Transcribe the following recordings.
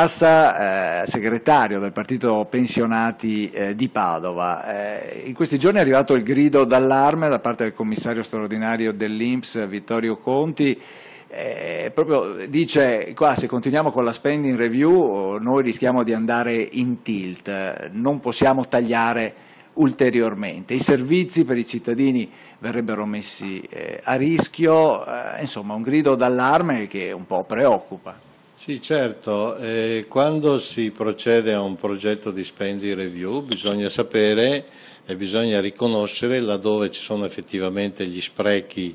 Assa, eh, segretario del partito pensionati eh, di Padova. Eh, in questi giorni è arrivato il grido d'allarme da parte del commissario straordinario dell'Inps Vittorio Conti. Eh, proprio dice qua se continuiamo con la spending review eh, noi rischiamo di andare in tilt, non possiamo tagliare ulteriormente, i servizi per i cittadini verrebbero messi eh, a rischio, insomma un grido d'allarme che un po' preoccupa. Sì, certo. Eh, quando si procede a un progetto di spending review bisogna sapere e bisogna riconoscere laddove ci sono effettivamente gli sprechi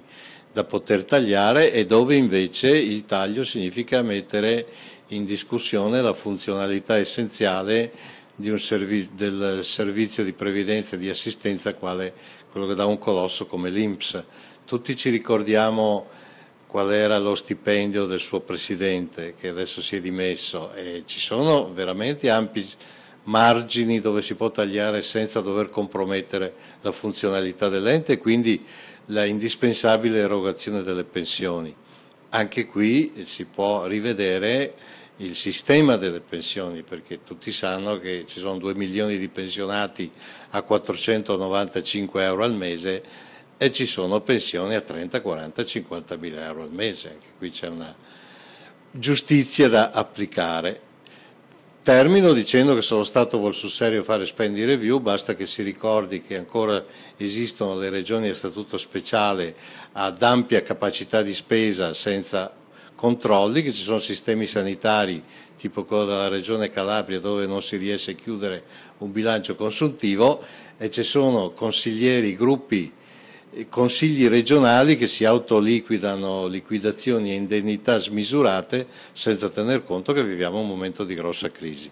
da poter tagliare e dove invece il taglio significa mettere in discussione la funzionalità essenziale servi del servizio di previdenza e di assistenza quale quello che dà un colosso come l'Inps. Tutti ci ricordiamo qual era lo stipendio del suo presidente che adesso si è dimesso e ci sono veramente ampi margini dove si può tagliare senza dover compromettere la funzionalità dell'ente e quindi la indispensabile erogazione delle pensioni. Anche qui si può rivedere il sistema delle pensioni perché tutti sanno che ci sono 2 milioni di pensionati a 495 euro al mese e ci sono pensioni a 30, 40, 50 mila euro al mese, anche qui c'è una giustizia da applicare. Termino dicendo che se lo Stato vuole sul serio fare spending review, basta che si ricordi che ancora esistono le regioni a statuto speciale ad ampia capacità di spesa senza controlli, che ci sono sistemi sanitari tipo quello della regione Calabria dove non si riesce a chiudere un bilancio consuntivo e ci sono consiglieri, gruppi consigli regionali che si autoliquidano liquidazioni e indennità smisurate senza tener conto che viviamo un momento di grossa crisi.